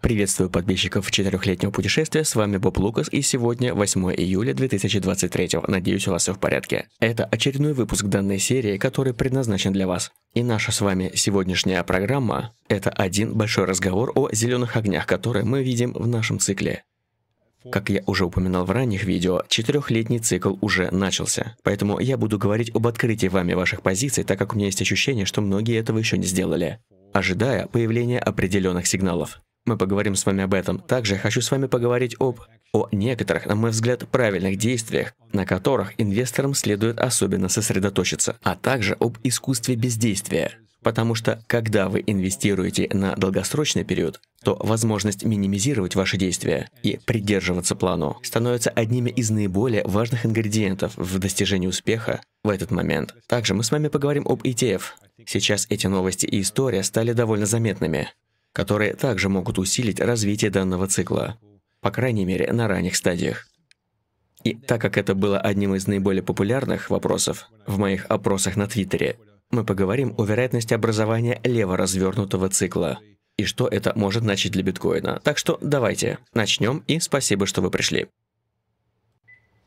Приветствую подписчиков четырехлетнего путешествия, с вами Боб Лукас и сегодня 8 июля 2023, надеюсь у вас все в порядке. Это очередной выпуск данной серии, который предназначен для вас. И наша с вами сегодняшняя программа – это один большой разговор о зеленых огнях, которые мы видим в нашем цикле. Как я уже упоминал в ранних видео, четырехлетний цикл уже начался. Поэтому я буду говорить об открытии вами ваших позиций, так как у меня есть ощущение, что многие этого еще не сделали, ожидая появления определенных сигналов. Мы поговорим с вами об этом. Также хочу с вами поговорить об о некоторых, на мой взгляд, правильных действиях, на которых инвесторам следует особенно сосредоточиться, а также об искусстве бездействия. Потому что, когда вы инвестируете на долгосрочный период, то возможность минимизировать ваши действия и придерживаться плану становится одними из наиболее важных ингредиентов в достижении успеха в этот момент. Также мы с вами поговорим об ETF. Сейчас эти новости и история стали довольно заметными которые также могут усилить развитие данного цикла, по крайней мере на ранних стадиях. И так как это было одним из наиболее популярных вопросов в моих опросах на Твиттере, мы поговорим о вероятности образования леворазвернутого цикла и что это может значить для биткоина. Так что давайте начнем и спасибо, что вы пришли.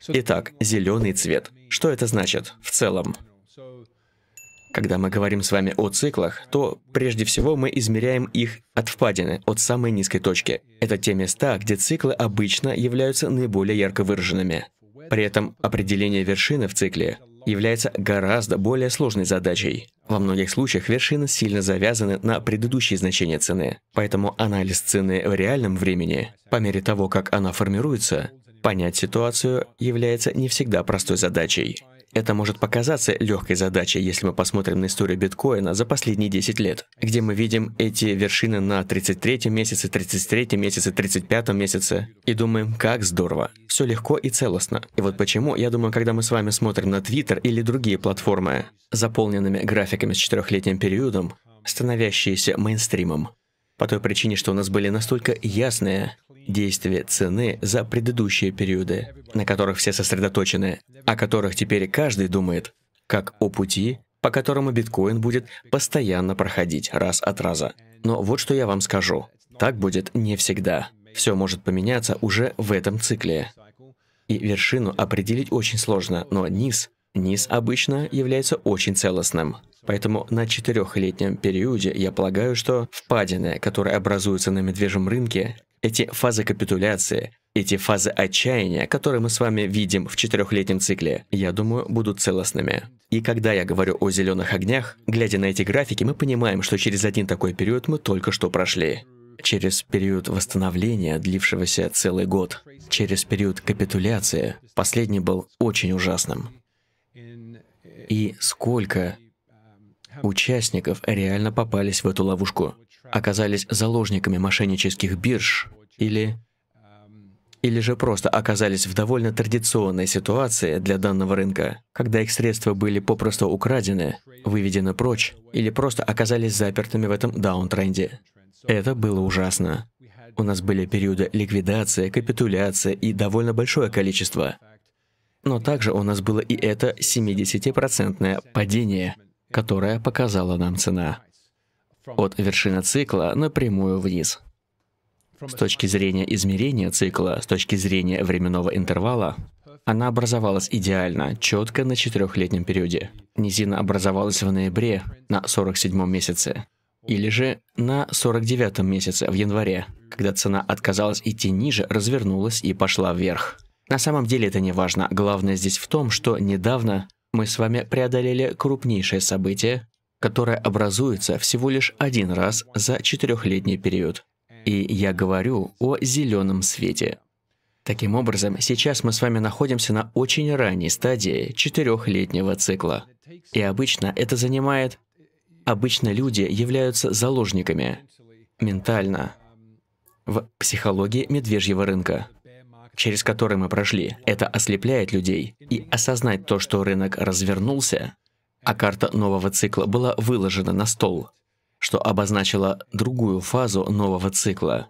Итак, зеленый цвет. Что это значит в целом? Когда мы говорим с вами о циклах, то прежде всего мы измеряем их от впадины, от самой низкой точки. Это те места, где циклы обычно являются наиболее ярко выраженными. При этом определение вершины в цикле является гораздо более сложной задачей. Во многих случаях вершины сильно завязаны на предыдущие значения цены, поэтому анализ цены в реальном времени, по мере того, как она формируется, понять ситуацию является не всегда простой задачей. Это может показаться легкой задачей, если мы посмотрим на историю биткоина за последние 10 лет, где мы видим эти вершины на 33 месяце, 33 месяце, 35 месяце, и думаем, как здорово. Все легко и целостно. И вот почему, я думаю, когда мы с вами смотрим на Twitter или другие платформы, заполненными графиками с четырехлетним периодом, становящиеся мейнстримом, по той причине, что у нас были настолько ясные действия цены за предыдущие периоды, на которых все сосредоточены, о которых теперь каждый думает, как о пути, по которому биткоин будет постоянно проходить раз от раза. Но вот что я вам скажу. Так будет не всегда. Все может поменяться уже в этом цикле. И вершину определить очень сложно, но низ Низ обычно является очень целостным. Поэтому на четырехлетнем периоде я полагаю, что впадины, которые образуются на медвежьем рынке, эти фазы капитуляции, эти фазы отчаяния, которые мы с вами видим в четырехлетнем цикле, я думаю, будут целостными. И когда я говорю о зеленых огнях, глядя на эти графики, мы понимаем, что через один такой период мы только что прошли. Через период восстановления, длившегося целый год, через период капитуляции, последний был очень ужасным и сколько участников реально попались в эту ловушку, оказались заложниками мошеннических бирж или или же просто оказались в довольно традиционной ситуации для данного рынка, когда их средства были попросту украдены, выведены прочь, или просто оказались запертыми в этом даунтренде. Это было ужасно. У нас были периоды ликвидации, капитуляции и довольно большое количество но также у нас было и это 70-процентное падение, которое показала нам цена. От вершины цикла напрямую вниз. С точки зрения измерения цикла, с точки зрения временного интервала, она образовалась идеально, четко на четырехлетнем периоде. Низина образовалась в ноябре на 47-м месяце, или же на 49-м месяце в январе, когда цена отказалась идти ниже, развернулась и пошла вверх. На самом деле это не важно. Главное здесь в том, что недавно мы с вами преодолели крупнейшее событие, которое образуется всего лишь один раз за четырехлетний период. И я говорю о зеленом свете. Таким образом, сейчас мы с вами находимся на очень ранней стадии четырехлетнего цикла. И обычно это занимает... Обычно люди являются заложниками ментально в психологии медвежьего рынка через который мы прошли, это ослепляет людей. И осознать то, что рынок развернулся, а карта нового цикла была выложена на стол, что обозначило другую фазу нового цикла,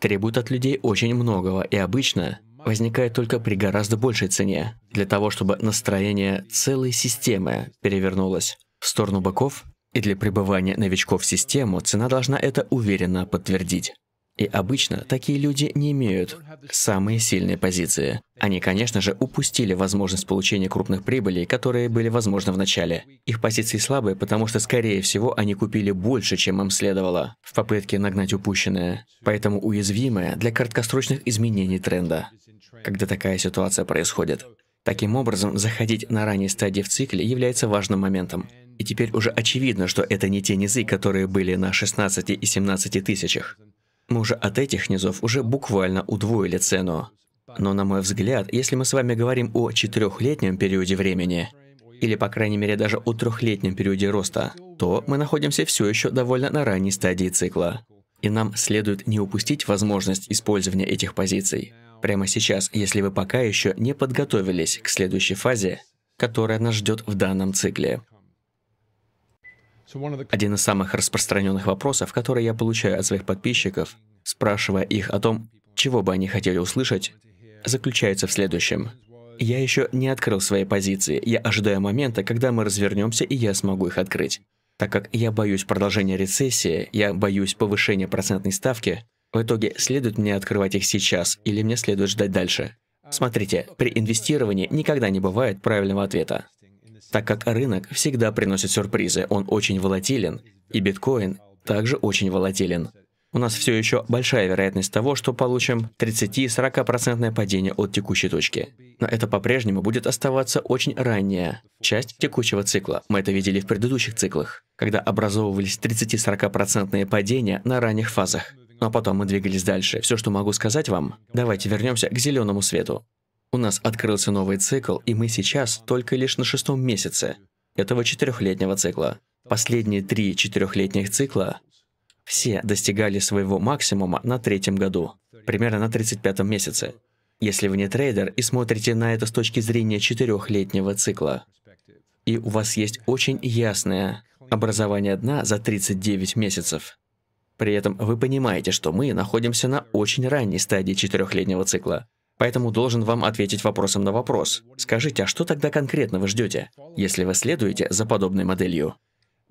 требует от людей очень многого и обычно возникает только при гораздо большей цене, для того, чтобы настроение целой системы перевернулось в сторону боков, и для пребывания новичков в систему цена должна это уверенно подтвердить. И обычно такие люди не имеют самые сильные позиции. Они, конечно же, упустили возможность получения крупных прибылей, которые были возможны в начале. Их позиции слабые, потому что, скорее всего, они купили больше, чем им следовало, в попытке нагнать упущенное. Поэтому уязвимые для краткосрочных изменений тренда, когда такая ситуация происходит. Таким образом, заходить на ранней стадии в цикле является важным моментом. И теперь уже очевидно, что это не те низы, которые были на 16 и 17 тысячах. Мы уже от этих низов уже буквально удвоили цену. Но на мой взгляд, если мы с вами говорим о четырехлетнем периоде времени, или по крайней мере даже о трехлетнем периоде роста, то мы находимся все еще довольно на ранней стадии цикла. И нам следует не упустить возможность использования этих позиций. Прямо сейчас, если вы пока еще не подготовились к следующей фазе, которая нас ждет в данном цикле. Один из самых распространенных вопросов, которые я получаю от своих подписчиков, спрашивая их о том, чего бы они хотели услышать, заключается в следующем. Я еще не открыл свои позиции, я ожидаю момента, когда мы развернемся и я смогу их открыть. Так как я боюсь продолжения рецессии, я боюсь повышения процентной ставки, в итоге следует мне открывать их сейчас или мне следует ждать дальше? Смотрите, при инвестировании никогда не бывает правильного ответа. Так как рынок всегда приносит сюрпризы, он очень волатилен, и биткоин также очень волатилен. У нас все еще большая вероятность того, что получим 30-40% падение от текущей точки. Но это по-прежнему будет оставаться очень ранняя часть текущего цикла. Мы это видели в предыдущих циклах, когда образовывались 30-40% падения на ранних фазах. Но ну а потом мы двигались дальше. Все, что могу сказать вам, давайте вернемся к зеленому свету. У нас открылся новый цикл, и мы сейчас только лишь на шестом месяце этого четырехлетнего цикла. Последние три четырехлетних цикла все достигали своего максимума на третьем году, примерно на 35 месяце. Если вы не трейдер и смотрите на это с точки зрения четырехлетнего цикла, и у вас есть очень ясное образование дна за 39 месяцев, при этом вы понимаете, что мы находимся на очень ранней стадии четырехлетнего цикла. Поэтому должен вам ответить вопросом на вопрос. Скажите, а что тогда конкретно вы ждете, если вы следуете за подобной моделью?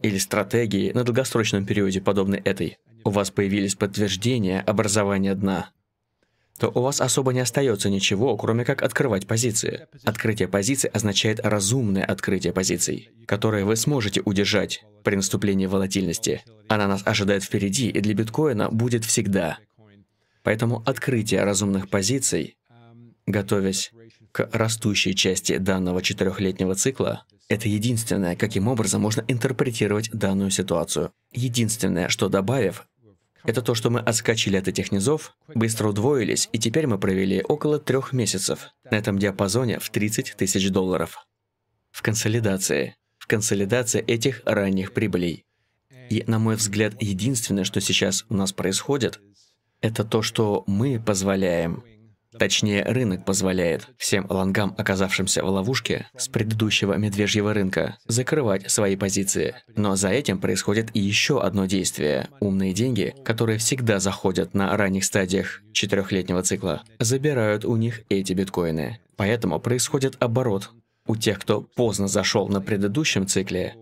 Или стратегии на долгосрочном периоде, подобной этой? У вас появились подтверждения образования дна то у вас особо не остается ничего, кроме как открывать позиции. Открытие позиций означает разумное открытие позиций, которые вы сможете удержать при наступлении волатильности. Она нас ожидает впереди и для биткоина будет всегда. Поэтому открытие разумных позиций Готовясь к растущей части данного четырехлетнего цикла, это единственное, каким образом можно интерпретировать данную ситуацию. Единственное, что добавив, это то, что мы отскочили от этих низов, быстро удвоились, и теперь мы провели около трех месяцев на этом диапазоне в 30 тысяч долларов. В консолидации. В консолидации этих ранних прибылей. И, на мой взгляд, единственное, что сейчас у нас происходит, это то, что мы позволяем Точнее, рынок позволяет всем лонгам, оказавшимся в ловушке с предыдущего медвежьего рынка, закрывать свои позиции. Но за этим происходит и еще одно действие. Умные деньги, которые всегда заходят на ранних стадиях четырехлетнего цикла, забирают у них эти биткоины. Поэтому происходит оборот. У тех, кто поздно зашел на предыдущем цикле,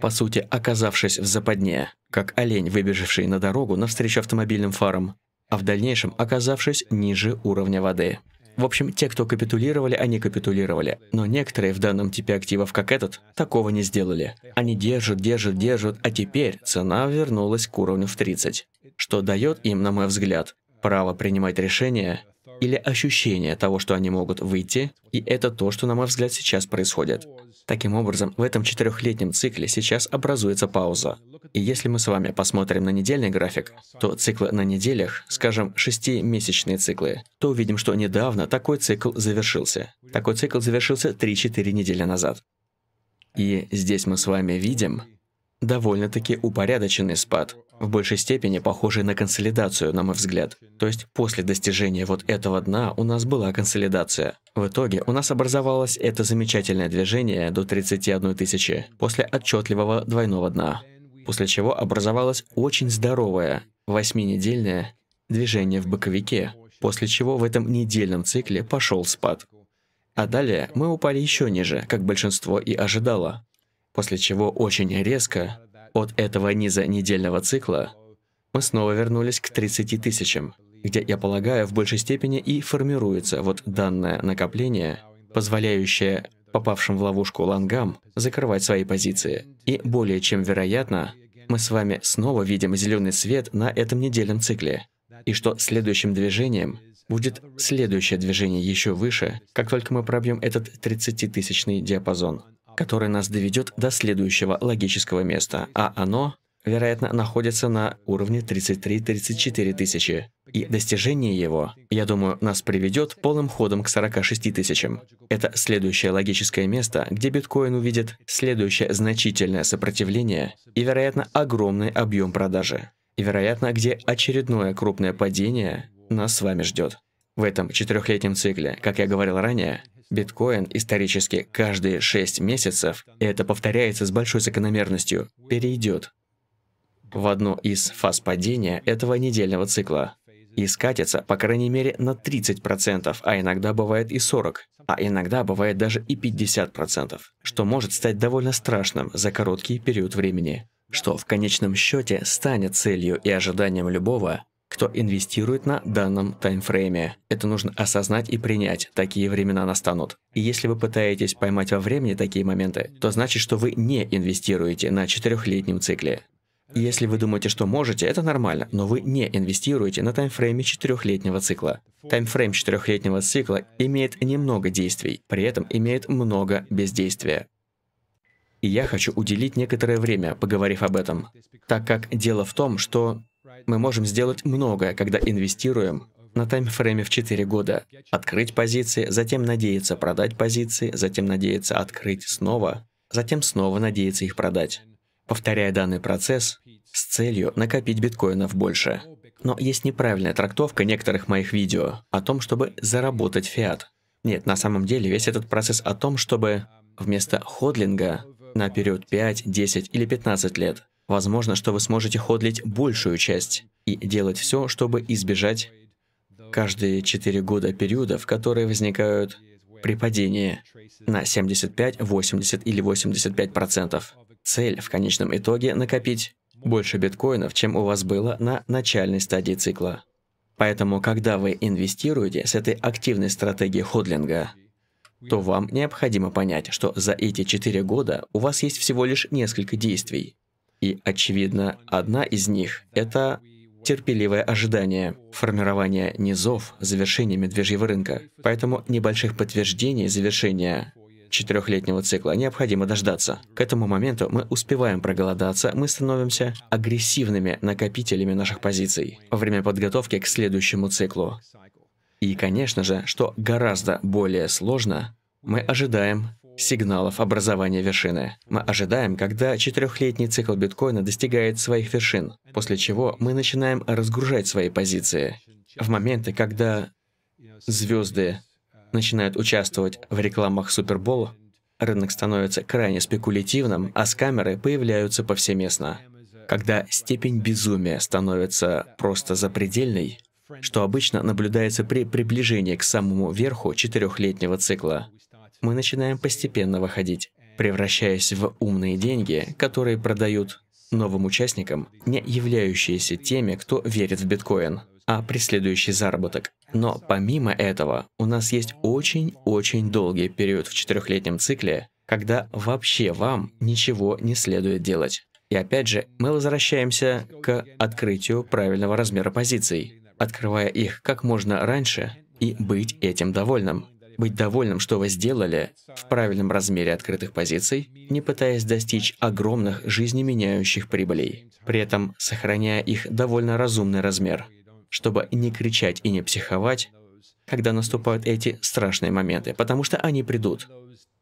по сути, оказавшись в западне, как олень, выбежавший на дорогу навстречу автомобильным фарам, а в дальнейшем оказавшись ниже уровня воды. В общем, те, кто капитулировали, они капитулировали. Но некоторые в данном типе активов, как этот, такого не сделали. Они держат, держат, держат, а теперь цена вернулась к уровню в 30. Что дает им, на мой взгляд, право принимать решения или ощущение того, что они могут выйти, и это то, что, на мой взгляд, сейчас происходит. Таким образом, в этом четырехлетнем цикле сейчас образуется пауза. И если мы с вами посмотрим на недельный график, то циклы на неделях, скажем, шестимесячные циклы, то увидим, что недавно такой цикл завершился. Такой цикл завершился 3-4 недели назад. И здесь мы с вами видим довольно-таки упорядоченный спад, в большей степени похожий на консолидацию, на мой взгляд. То есть после достижения вот этого дна у нас была консолидация. В итоге у нас образовалось это замечательное движение до 31 тысячи после отчетливого двойного дна после чего образовалось очень здоровое восьминедельное движение в боковике, после чего в этом недельном цикле пошел спад. А далее мы упали еще ниже, как большинство и ожидало, после чего очень резко от этого низа недельного цикла мы снова вернулись к 30 тысячам, где, я полагаю, в большей степени и формируется вот данное накопление, позволяющее попавшим в ловушку лангам, закрывать свои позиции. И более чем вероятно, мы с вами снова видим зеленый свет на этом недельном цикле. И что следующим движением будет следующее движение еще выше, как только мы пробьем этот 30-тысячный диапазон, который нас доведет до следующего логического места, а оно вероятно, находится на уровне 33-34 тысячи. И достижение его, я думаю, нас приведет полным ходом к 46 тысячам. Это следующее логическое место, где биткоин увидит следующее значительное сопротивление и, вероятно, огромный объем продажи. И, вероятно, где очередное крупное падение нас с вами ждет. В этом четырехлетнем цикле, как я говорил ранее, биткоин исторически каждые 6 месяцев, и это повторяется с большой закономерностью, перейдет в одну из фаз падения этого недельного цикла и скатится по крайней мере на 30%, а иногда бывает и 40%, а иногда бывает даже и 50%, что может стать довольно страшным за короткий период времени, что в конечном счете станет целью и ожиданием любого, кто инвестирует на данном таймфрейме. Это нужно осознать и принять, такие времена настанут. И если вы пытаетесь поймать во времени такие моменты, то значит, что вы не инвестируете на четырехлетнем цикле. Если вы думаете, что можете, это нормально, но вы не инвестируете на таймфрейме четырехлетнего цикла. Таймфрейм четырехлетнего цикла имеет немного действий, при этом имеет много бездействия. И я хочу уделить некоторое время, поговорив об этом, так как дело в том, что мы можем сделать многое, когда инвестируем на таймфрейме в 4 года. Открыть позиции, затем надеяться продать позиции, затем надеяться открыть снова, затем снова надеяться их продать повторяя данный процесс с целью накопить биткоинов больше. Но есть неправильная трактовка некоторых моих видео о том, чтобы заработать фиат. Нет, на самом деле весь этот процесс о том, чтобы вместо ходлинга на период 5, 10 или 15 лет, возможно, что вы сможете ходлить большую часть и делать все, чтобы избежать каждые 4 года периодов, которые возникают при падении на 75, 80 или 85 процентов. Цель в конечном итоге накопить больше биткоинов, чем у вас было на начальной стадии цикла. Поэтому, когда вы инвестируете с этой активной стратегией ходлинга, то вам необходимо понять, что за эти 4 года у вас есть всего лишь несколько действий. И, очевидно, одна из них — это терпеливое ожидание, формирование низов завершения медвежьего рынка. Поэтому небольших подтверждений завершения четырехлетнего цикла необходимо дождаться. К этому моменту мы успеваем проголодаться, мы становимся агрессивными накопителями наших позиций во время подготовки к следующему циклу. И, конечно же, что гораздо более сложно, мы ожидаем сигналов образования вершины. Мы ожидаем, когда четырехлетний цикл биткоина достигает своих вершин, после чего мы начинаем разгружать свои позиции. В моменты, когда звезды начинают участвовать в рекламах Супербола, рынок становится крайне спекулятивным, а с камеры появляются повсеместно. Когда степень безумия становится просто запредельной, что обычно наблюдается при приближении к самому верху четырехлетнего цикла, мы начинаем постепенно выходить, превращаясь в умные деньги, которые продают новым участникам, не являющиеся теми, кто верит в биткоин, а преследующий заработок. Но помимо этого, у нас есть очень-очень долгий период в четырехлетнем цикле, когда вообще вам ничего не следует делать. И опять же, мы возвращаемся к открытию правильного размера позиций, открывая их как можно раньше и быть этим довольным. Быть довольным, что вы сделали в правильном размере открытых позиций, не пытаясь достичь огромных жизнеменяющих прибылей, при этом сохраняя их довольно разумный размер – чтобы не кричать и не психовать, когда наступают эти страшные моменты, потому что они придут.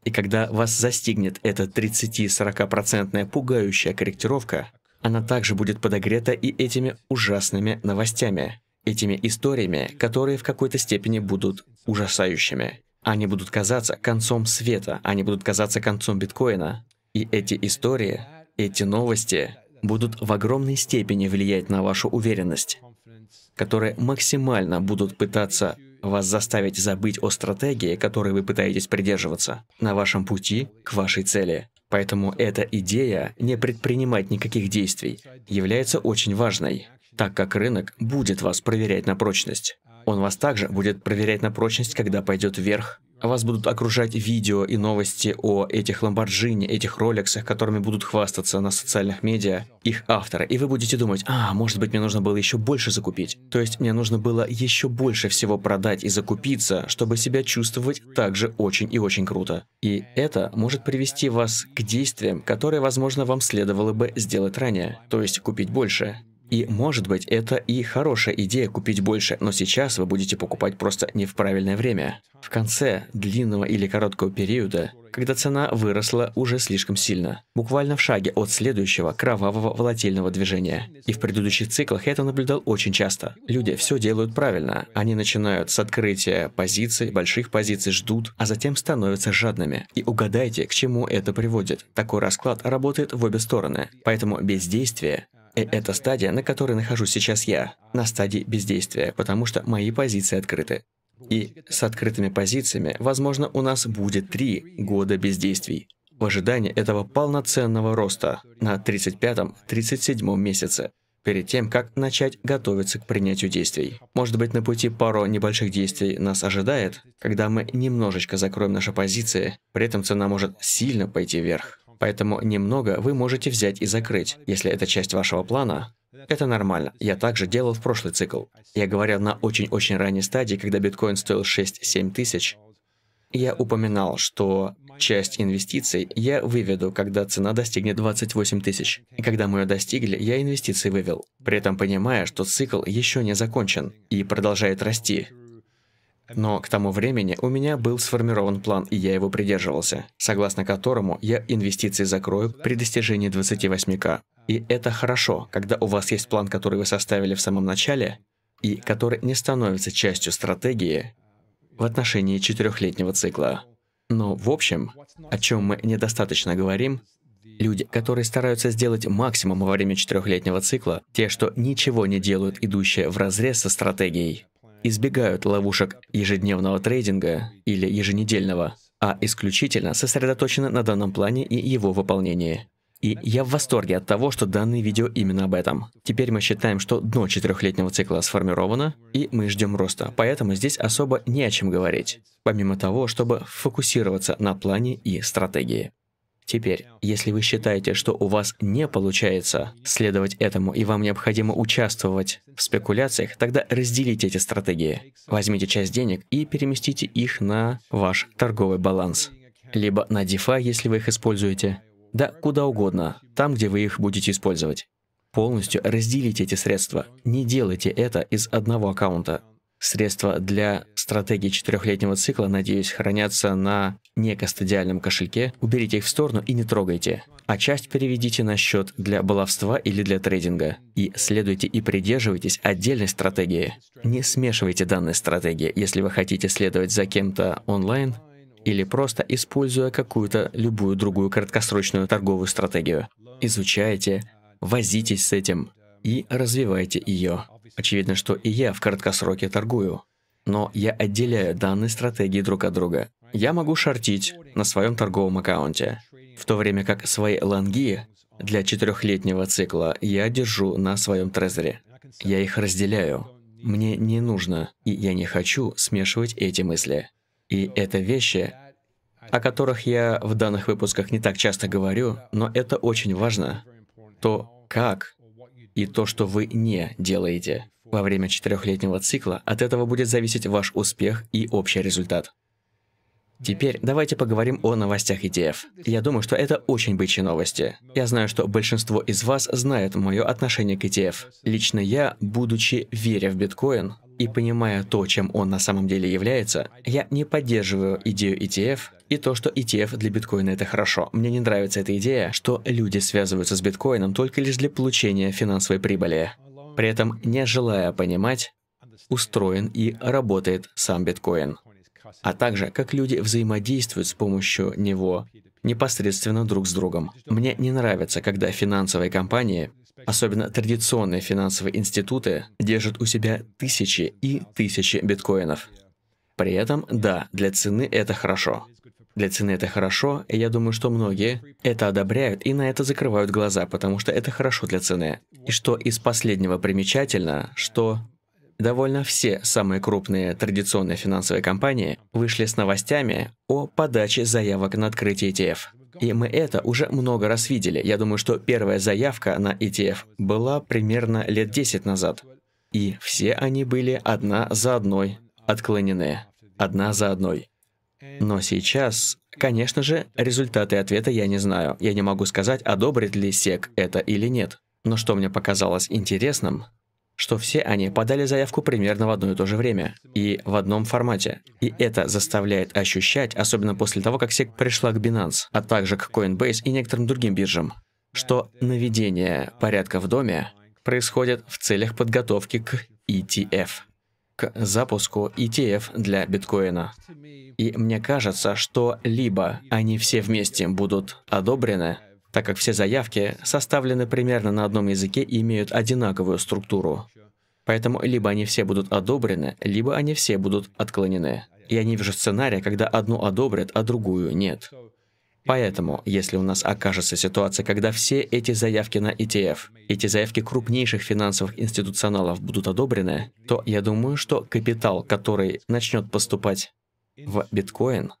И когда вас застигнет эта 30-40% пугающая корректировка, она также будет подогрета и этими ужасными новостями, этими историями, которые в какой-то степени будут ужасающими. Они будут казаться концом света, они будут казаться концом биткоина. И эти истории, эти новости будут в огромной степени влиять на вашу уверенность, которые максимально будут пытаться вас заставить забыть о стратегии, которой вы пытаетесь придерживаться, на вашем пути к вашей цели. Поэтому эта идея не предпринимать никаких действий является очень важной, так как рынок будет вас проверять на прочность. Он вас также будет проверять на прочность, когда пойдет вверх вас будут окружать видео и новости о этих Ламборджини, этих роликсах, которыми будут хвастаться на социальных медиа их авторы. И вы будете думать, а, может быть, мне нужно было еще больше закупить. То есть мне нужно было еще больше всего продать и закупиться, чтобы себя чувствовать также очень и очень круто. И это может привести вас к действиям, которые, возможно, вам следовало бы сделать ранее. То есть купить больше. И может быть это и хорошая идея купить больше, но сейчас вы будете покупать просто не в правильное время. В конце длинного или короткого периода, когда цена выросла уже слишком сильно, буквально в шаге от следующего кровавого волатильного движения. И в предыдущих циклах я это наблюдал очень часто. Люди все делают правильно. Они начинают с открытия позиций, больших позиций ждут, а затем становятся жадными. И угадайте, к чему это приводит. Такой расклад работает в обе стороны. Поэтому бездействие и это стадия, на которой нахожусь сейчас я, на стадии бездействия, потому что мои позиции открыты. И с открытыми позициями, возможно, у нас будет три года бездействий в ожидании этого полноценного роста на 35-37 месяце, перед тем, как начать готовиться к принятию действий. Может быть, на пути пару небольших действий нас ожидает, когда мы немножечко закроем наши позиции, при этом цена может сильно пойти вверх. Поэтому немного вы можете взять и закрыть. Если это часть вашего плана, это нормально. Я также делал в прошлый цикл. Я говорил на очень-очень ранней стадии, когда биткоин стоил 6-7 тысяч, я упоминал, что часть инвестиций я выведу, когда цена достигнет 28 тысяч. И когда мы ее достигли, я инвестиции вывел, при этом понимая, что цикл еще не закончен и продолжает расти. Но к тому времени у меня был сформирован план, и я его придерживался, согласно которому я инвестиции закрою при достижении 28к. И это хорошо, когда у вас есть план, который вы составили в самом начале, и который не становится частью стратегии в отношении четырехлетнего цикла. Но в общем, о чем мы недостаточно говорим, люди, которые стараются сделать максимум во время четырехлетнего цикла, те, что ничего не делают, идущие в разрез со стратегией, избегают ловушек ежедневного трейдинга или еженедельного, а исключительно сосредоточены на данном плане и его выполнении. И я в восторге от того, что данное видео именно об этом. Теперь мы считаем, что дно четырехлетнего цикла сформировано, и мы ждем роста, поэтому здесь особо не о чем говорить, помимо того, чтобы фокусироваться на плане и стратегии. Теперь, если вы считаете, что у вас не получается следовать этому и вам необходимо участвовать в спекуляциях, тогда разделите эти стратегии. Возьмите часть денег и переместите их на ваш торговый баланс. Либо на DeFi, если вы их используете. Да, куда угодно, там, где вы их будете использовать. Полностью разделите эти средства. Не делайте это из одного аккаунта. Средства для стратегии четырехлетнего цикла, надеюсь, хранятся на некостадиальном кошельке. Уберите их в сторону и не трогайте. А часть переведите на счет для баловства или для трейдинга. И следуйте и придерживайтесь отдельной стратегии. Не смешивайте данные стратегии, если вы хотите следовать за кем-то онлайн или просто используя какую-то любую другую краткосрочную торговую стратегию. Изучайте, возитесь с этим, и развивайте ее. Очевидно, что и я в краткосроке торгую. Но я отделяю данные стратегии друг от друга. Я могу шортить на своем торговом аккаунте, в то время как свои лонги для четырехлетнего цикла я держу на своем трезере. Я их разделяю. Мне не нужно, и я не хочу смешивать эти мысли. И это вещи, о которых я в данных выпусках не так часто говорю, но это очень важно. То, как и то, что вы не делаете во время четырехлетнего цикла, от этого будет зависеть ваш успех и общий результат. Теперь давайте поговорим о новостях ETF. Я думаю, что это очень бычьи новости. Я знаю, что большинство из вас знает мое отношение к ETF. Лично я, будучи веря в биткоин, и понимая то, чем он на самом деле является, я не поддерживаю идею ETF и то, что ETF для биткоина это хорошо. Мне не нравится эта идея, что люди связываются с биткоином только лишь для получения финансовой прибыли, при этом не желая понимать, устроен и работает сам биткоин, а также как люди взаимодействуют с помощью него непосредственно друг с другом. Мне не нравится, когда финансовые компании Особенно традиционные финансовые институты держат у себя тысячи и тысячи биткоинов. При этом, да, для цены это хорошо. Для цены это хорошо, и я думаю, что многие это одобряют и на это закрывают глаза, потому что это хорошо для цены. И что из последнего примечательно, что довольно все самые крупные традиционные финансовые компании вышли с новостями о подаче заявок на открытие ETF. И мы это уже много раз видели. Я думаю, что первая заявка на ETF была примерно лет 10 назад. И все они были одна за одной отклонены. Одна за одной. Но сейчас, конечно же, результаты ответа я не знаю. Я не могу сказать, одобрит ли СЕК это или нет. Но что мне показалось интересным, что все они подали заявку примерно в одно и то же время и в одном формате. И это заставляет ощущать, особенно после того, как SEC пришла к Binance, а также к Coinbase и некоторым другим биржам, что наведение порядка в доме происходит в целях подготовки к ETF, к запуску ETF для биткоина. И мне кажется, что либо они все вместе будут одобрены, так как все заявки составлены примерно на одном языке и имеют одинаковую структуру. Поэтому либо они все будут одобрены, либо они все будут отклонены. Я не вижу сценария, когда одну одобрят, а другую нет. Поэтому, если у нас окажется ситуация, когда все эти заявки на ETF, эти заявки крупнейших финансовых институционалов будут одобрены, то я думаю, что капитал, который начнет поступать в биткоин,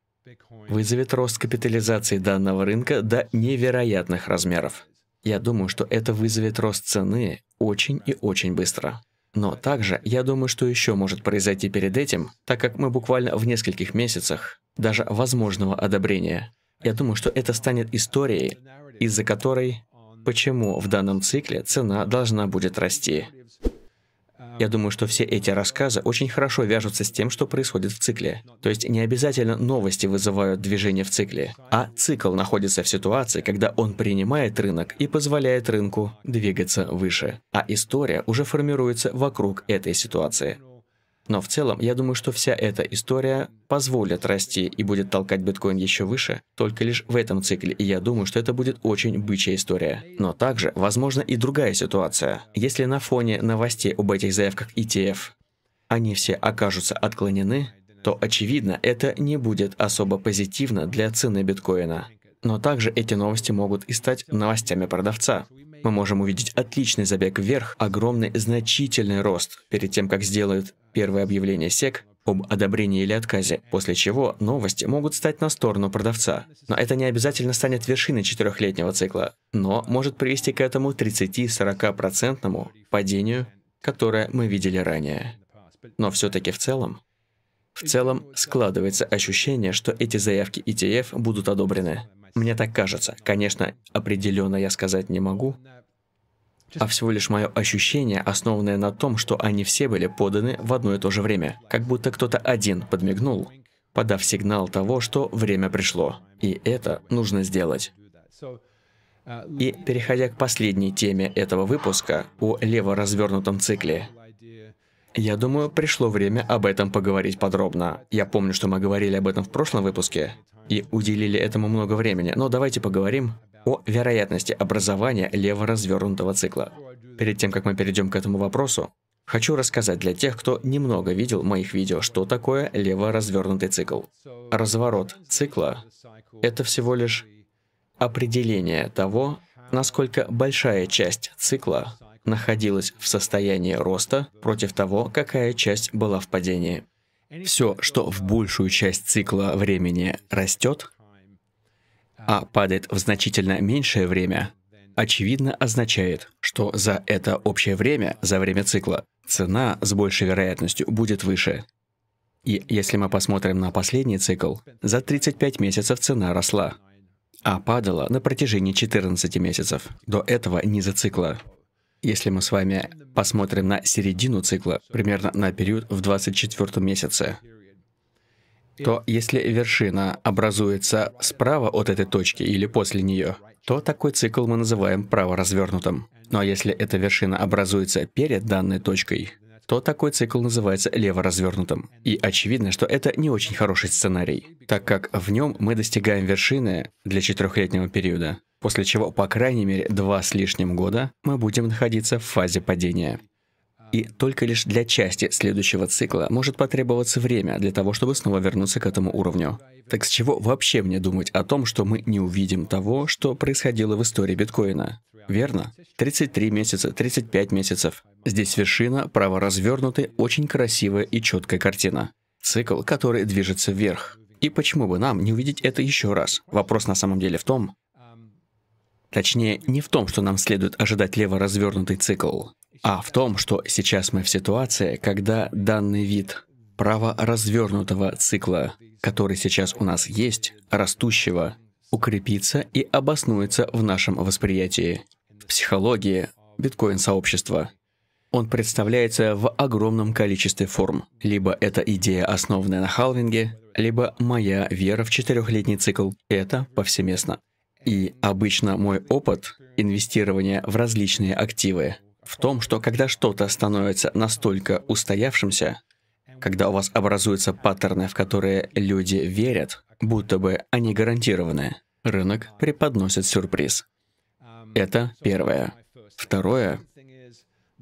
вызовет рост капитализации данного рынка до невероятных размеров. Я думаю, что это вызовет рост цены очень и очень быстро. Но также я думаю, что еще может произойти перед этим, так как мы буквально в нескольких месяцах даже возможного одобрения. Я думаю, что это станет историей, из-за которой почему в данном цикле цена должна будет расти. Я думаю, что все эти рассказы очень хорошо вяжутся с тем, что происходит в цикле. То есть не обязательно новости вызывают движение в цикле, а цикл находится в ситуации, когда он принимает рынок и позволяет рынку двигаться выше. А история уже формируется вокруг этой ситуации. Но в целом, я думаю, что вся эта история позволит расти и будет толкать биткоин еще выше, только лишь в этом цикле, и я думаю, что это будет очень бычья история. Но также, возможно, и другая ситуация. Если на фоне новостей об этих заявках ETF они все окажутся отклонены, то, очевидно, это не будет особо позитивно для цены биткоина. Но также эти новости могут и стать новостями продавца мы можем увидеть отличный забег вверх, огромный значительный рост перед тем, как сделают первое объявление SEC об одобрении или отказе, после чего новости могут стать на сторону продавца. Но это не обязательно станет вершиной четырехлетнего цикла, но может привести к этому 30-40% падению, которое мы видели ранее. Но все-таки в целом, в целом складывается ощущение, что эти заявки ETF будут одобрены. Мне так кажется. Конечно, определенно я сказать не могу, а всего лишь мое ощущение, основанное на том, что они все были поданы в одно и то же время, как будто кто-то один подмигнул, подав сигнал того, что время пришло, и это нужно сделать. И переходя к последней теме этого выпуска, о леворазвернутом цикле, я думаю, пришло время об этом поговорить подробно. Я помню, что мы говорили об этом в прошлом выпуске, и уделили этому много времени, но давайте поговорим о вероятности образования леворазвернутого цикла. Перед тем, как мы перейдем к этому вопросу, хочу рассказать для тех, кто немного видел моих видео, что такое леворазвернутый цикл. Разворот цикла – это всего лишь определение того, насколько большая часть цикла находилась в состоянии роста против того, какая часть была в падении. Все, что в большую часть цикла времени растет, а падает в значительно меньшее время, очевидно означает, что за это общее время, за время цикла, цена с большей вероятностью будет выше. И если мы посмотрим на последний цикл, за 35 месяцев цена росла, а падала на протяжении 14 месяцев до этого низа цикла. Если мы с вами посмотрим на середину цикла, примерно на период в 24 месяце, то если вершина образуется справа от этой точки или после нее, то такой цикл мы называем праворазвернутым. Но если эта вершина образуется перед данной точкой, то такой цикл называется леворазвернутым. И очевидно, что это не очень хороший сценарий, так как в нем мы достигаем вершины для четырехлетнего периода, после чего, по крайней мере, два с лишним года мы будем находиться в фазе падения. И только лишь для части следующего цикла может потребоваться время для того, чтобы снова вернуться к этому уровню. Так с чего вообще мне думать о том, что мы не увидим того, что происходило в истории биткоина? Верно? 33 месяца, 35 месяцев. Здесь вершина, право развернуты, очень красивая и четкая картина. Цикл, который движется вверх. И почему бы нам не увидеть это еще раз? Вопрос на самом деле в том, Точнее, не в том, что нам следует ожидать леворазвернутый цикл, а в том, что сейчас мы в ситуации, когда данный вид право развернутого цикла, который сейчас у нас есть, растущего, укрепится и обоснуется в нашем восприятии. В психологии биткоин-сообщества он представляется в огромном количестве форм. Либо это идея, основанная на халвинге, либо моя вера в четырехлетний цикл. Это повсеместно. И обычно мой опыт инвестирования в различные активы в том, что когда что-то становится настолько устоявшимся, когда у вас образуются паттерны, в которые люди верят, будто бы они гарантированы, рынок преподносит сюрприз. Это первое. Второе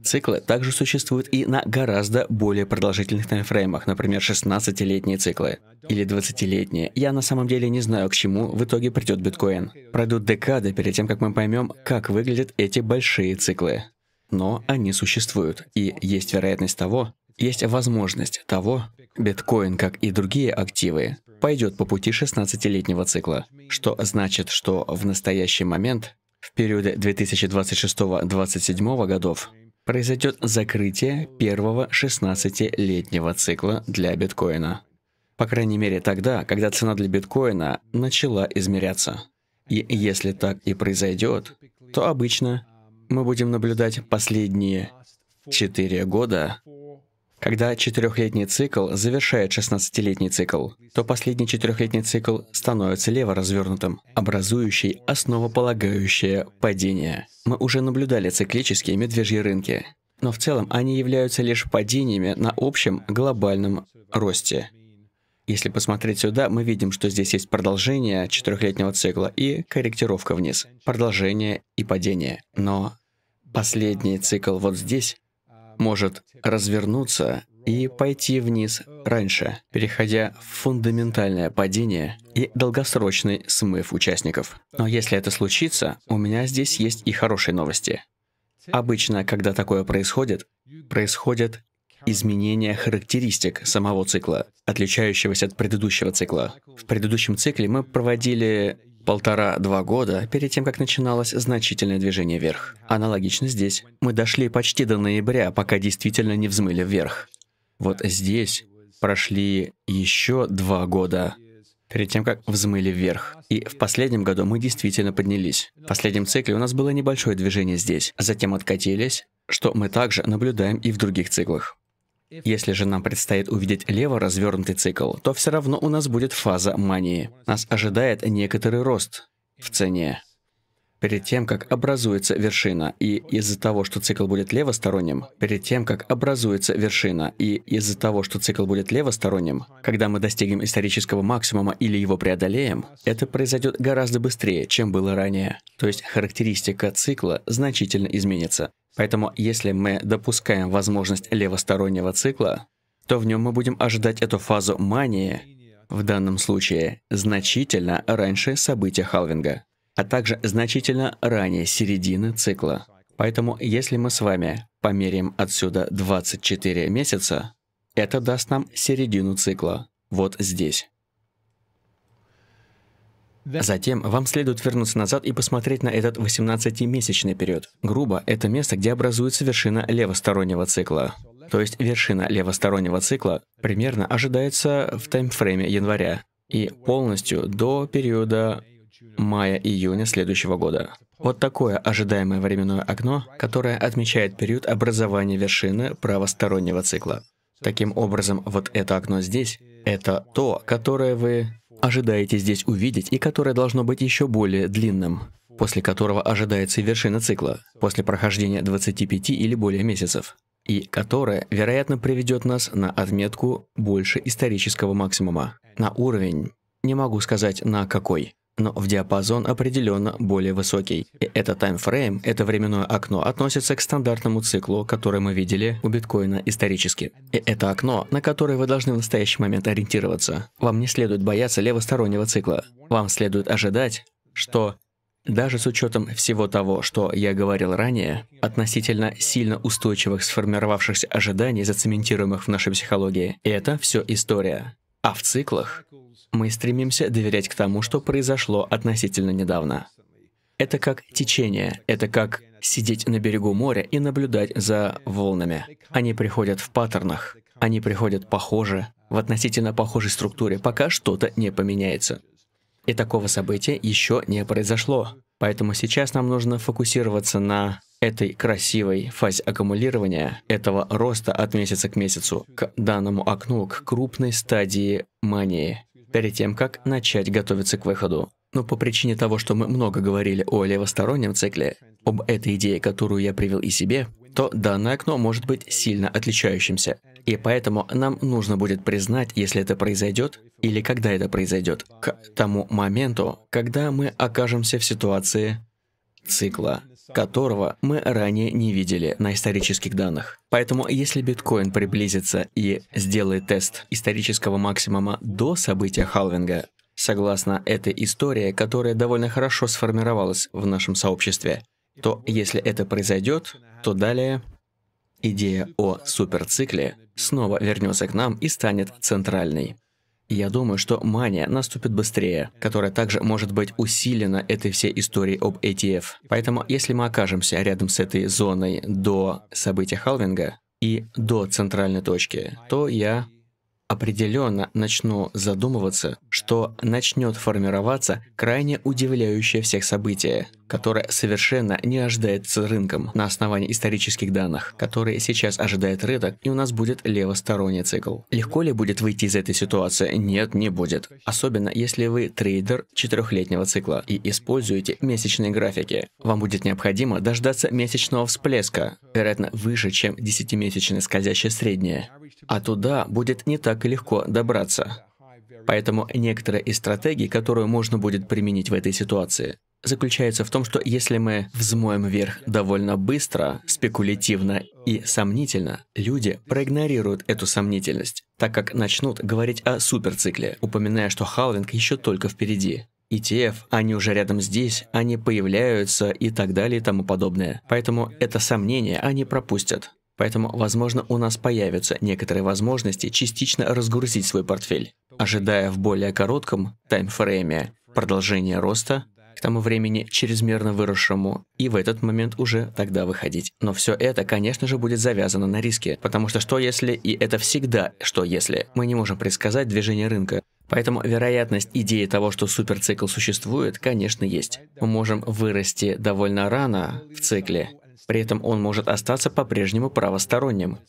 Циклы также существуют и на гораздо более продолжительных таймфреймах, например, 16-летние циклы или 20-летние. Я на самом деле не знаю, к чему в итоге придет биткоин. Пройдут декады перед тем, как мы поймем, как выглядят эти большие циклы. Но они существуют, и есть вероятность того, есть возможность того, биткоин, как и другие активы, пойдет по пути 16-летнего цикла, что значит, что в настоящий момент в периоде 2026-2027 годов произойдет закрытие первого 16-летнего цикла для биткоина. По крайней мере тогда, когда цена для биткоина начала измеряться. И если так и произойдет, то обычно мы будем наблюдать последние 4 года когда четырехлетний цикл завершает 16-летний цикл, то последний четырехлетний цикл становится леворазвернутым, образующий основополагающее падение. Мы уже наблюдали циклические медвежьи рынки, но в целом они являются лишь падениями на общем глобальном росте. Если посмотреть сюда, мы видим, что здесь есть продолжение четырехлетнего цикла и корректировка вниз, продолжение и падение. Но последний цикл вот здесь может развернуться и пойти вниз раньше, переходя в фундаментальное падение и долгосрочный смыв участников. Но если это случится, у меня здесь есть и хорошие новости. Обычно, когда такое происходит, происходят изменения характеристик самого цикла, отличающегося от предыдущего цикла. В предыдущем цикле мы проводили Полтора-два года перед тем, как начиналось значительное движение вверх. Аналогично здесь. Мы дошли почти до ноября, пока действительно не взмыли вверх. Вот здесь прошли еще два года перед тем, как взмыли вверх. И в последнем году мы действительно поднялись. В последнем цикле у нас было небольшое движение здесь, а затем откатились, что мы также наблюдаем и в других циклах. Если же нам предстоит увидеть лево развернутый цикл, то все равно у нас будет фаза мании. Нас ожидает некоторый рост в цене перед тем, как образуется вершина, и из-за того, что цикл будет левосторонним, перед тем, как образуется вершина, и из-за того, что цикл будет левосторонним, когда мы достигнем исторического максимума или его преодолеем, это произойдет гораздо быстрее, чем было ранее. То есть характеристика цикла значительно изменится. Поэтому если мы допускаем возможность левостороннего цикла, то в нем мы будем ожидать эту фазу мании, в данном случае значительно раньше события халвинга, а также значительно ранее середины цикла. Поэтому если мы с вами померим отсюда 24 месяца, это даст нам середину цикла, вот здесь. Затем вам следует вернуться назад и посмотреть на этот 18-месячный период. Грубо, это место, где образуется вершина левостороннего цикла. То есть вершина левостороннего цикла примерно ожидается в таймфрейме января и полностью до периода мая-июня следующего года. Вот такое ожидаемое временное окно, которое отмечает период образования вершины правостороннего цикла. Таким образом, вот это окно здесь — это то, которое вы ожидаете здесь увидеть и которое должно быть еще более длинным, после которого ожидается вершина цикла, после прохождения 25 или более месяцев, и которое, вероятно, приведет нас на отметку больше исторического максимума, на уровень, не могу сказать на какой, но в диапазон определенно более высокий. И это таймфрейм, это временное окно относится к стандартному циклу, который мы видели у биткоина исторически. И это окно, на которое вы должны в настоящий момент ориентироваться. Вам не следует бояться левостороннего цикла. Вам следует ожидать, что даже с учетом всего того, что я говорил ранее, относительно сильно устойчивых сформировавшихся ожиданий, зацементируемых в нашей психологии, это все история. А в циклах мы стремимся доверять к тому, что произошло относительно недавно. Это как течение, это как сидеть на берегу моря и наблюдать за волнами. Они приходят в паттернах, они приходят похоже, в относительно похожей структуре, пока что-то не поменяется. И такого события еще не произошло. Поэтому сейчас нам нужно фокусироваться на этой красивой фазе аккумулирования, этого роста от месяца к месяцу, к данному окну, к крупной стадии мании перед тем, как начать готовиться к выходу. Но по причине того, что мы много говорили о левостороннем цикле, об этой идее, которую я привел и себе, то данное окно может быть сильно отличающимся. И поэтому нам нужно будет признать, если это произойдет, или когда это произойдет, к тому моменту, когда мы окажемся в ситуации цикла которого мы ранее не видели на исторических данных. Поэтому если биткоин приблизится и сделает тест исторического максимума до события халвинга, согласно этой истории, которая довольно хорошо сформировалась в нашем сообществе, то если это произойдет, то далее идея о суперцикле снова вернется к нам и станет центральной. Я думаю, что мания наступит быстрее, которая также может быть усилена этой всей историей об ETF. Поэтому, если мы окажемся рядом с этой зоной до события халвинга и до центральной точки, то я определенно начну задумываться, что начнет формироваться крайне удивляющее всех событие, которая совершенно не ожидается рынком на основании исторических данных, которые сейчас ожидает рынок, и у нас будет левосторонний цикл. Легко ли будет выйти из этой ситуации? Нет, не будет. Особенно если вы трейдер четырехлетнего цикла и используете месячные графики. Вам будет необходимо дождаться месячного всплеска, вероятно, выше, чем 10-месячное скользящее среднее. А туда будет не так и легко добраться. Поэтому некоторые из стратегий, которую можно будет применить в этой ситуации, заключается в том, что если мы взмоем вверх довольно быстро, спекулятивно и сомнительно, люди проигнорируют эту сомнительность, так как начнут говорить о суперцикле, упоминая, что халвинг еще только впереди. ETF, они уже рядом здесь, они появляются и так далее и тому подобное. Поэтому это сомнение они пропустят. Поэтому, возможно, у нас появятся некоторые возможности частично разгрузить свой портфель, ожидая в более коротком таймфрейме продолжения роста к тому времени чрезмерно выросшему, и в этот момент уже тогда выходить. Но все это, конечно же, будет завязано на риске, потому что что если, и это всегда что если. Мы не можем предсказать движение рынка, Поэтому вероятность идеи того, что суперцикл существует, конечно, есть. Мы можем вырасти довольно рано в цикле, при этом он может остаться по-прежнему правосторонним,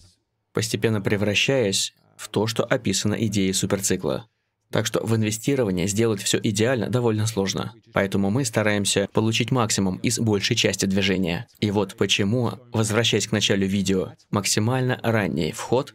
постепенно превращаясь в то, что описано идеей суперцикла. Так что в инвестировании сделать все идеально довольно сложно. Поэтому мы стараемся получить максимум из большей части движения. И вот почему, возвращаясь к началу видео, максимально ранний вход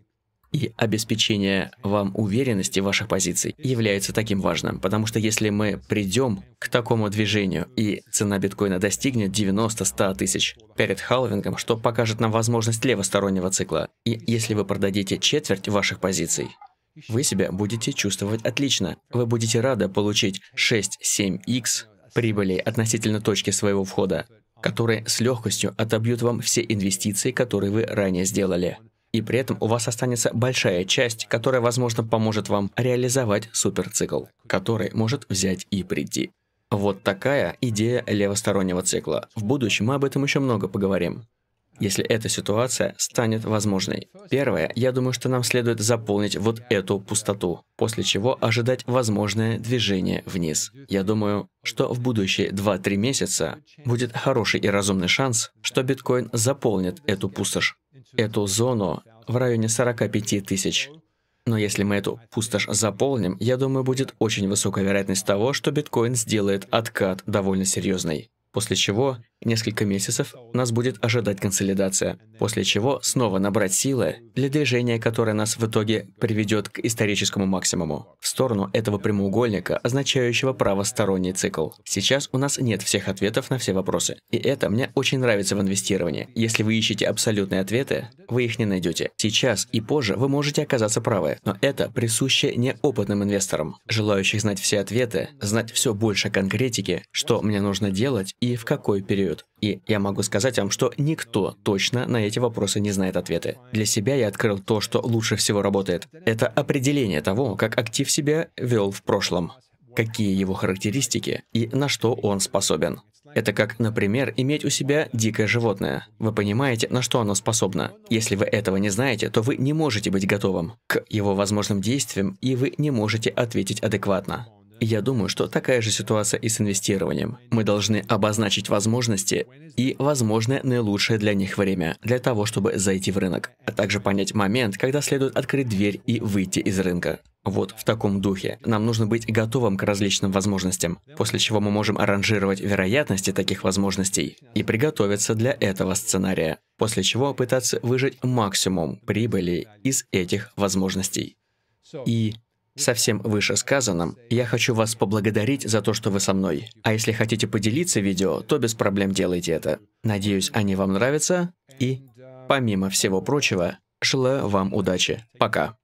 и обеспечение вам уверенности ваших позиций является таким важным, потому что если мы придем к такому движению и цена биткоина достигнет 90-100 тысяч перед халвингом, что покажет нам возможность левостороннего цикла, и если вы продадите четверть ваших позиций, вы себя будете чувствовать отлично. Вы будете рады получить 6-7x прибыли относительно точки своего входа, которые с легкостью отобьют вам все инвестиции, которые вы ранее сделали. И при этом у вас останется большая часть, которая, возможно, поможет вам реализовать суперцикл, который может взять и прийти. Вот такая идея левостороннего цикла. В будущем мы об этом еще много поговорим если эта ситуация станет возможной. Первое, я думаю, что нам следует заполнить вот эту пустоту, после чего ожидать возможное движение вниз. Я думаю, что в будущие 2-3 месяца будет хороший и разумный шанс, что биткоин заполнит эту пустошь, эту зону в районе 45 тысяч. Но если мы эту пустошь заполним, я думаю, будет очень высокая вероятность того, что биткоин сделает откат довольно серьезный. После чего Несколько месяцев нас будет ожидать консолидация, после чего снова набрать силы для движения, которое нас в итоге приведет к историческому максимуму, в сторону этого прямоугольника, означающего правосторонний цикл. Сейчас у нас нет всех ответов на все вопросы, и это мне очень нравится в инвестировании. Если вы ищете абсолютные ответы, вы их не найдете. Сейчас и позже вы можете оказаться правы, но это присуще неопытным инвесторам, желающих знать все ответы, знать все больше конкретики, что мне нужно делать и в какой период существуют. И я могу сказать вам, что никто точно на эти вопросы не знает ответы. Для себя я открыл то, что лучше всего работает. Это определение того, как актив себя вел в прошлом какие его характеристики и на что он способен. Это как, например, иметь у себя дикое животное. Вы понимаете, на что оно способно. Если вы этого не знаете, то вы не можете быть готовым к его возможным действиям, и вы не можете ответить адекватно. Я думаю, что такая же ситуация и с инвестированием. Мы должны обозначить возможности и, возможное, наилучшее для них время, для того, чтобы зайти в рынок, а также понять момент, когда следует открыть дверь и выйти из рынка. Вот в таком духе. Нам нужно быть готовым к различным возможностям, после чего мы можем аранжировать вероятности таких возможностей и приготовиться для этого сценария, после чего пытаться выжать максимум прибыли из этих возможностей. И со всем вышесказанным, я хочу вас поблагодарить за то, что вы со мной. А если хотите поделиться видео, то без проблем делайте это. Надеюсь, они вам нравятся. И, помимо всего прочего, желаю вам удачи. Пока.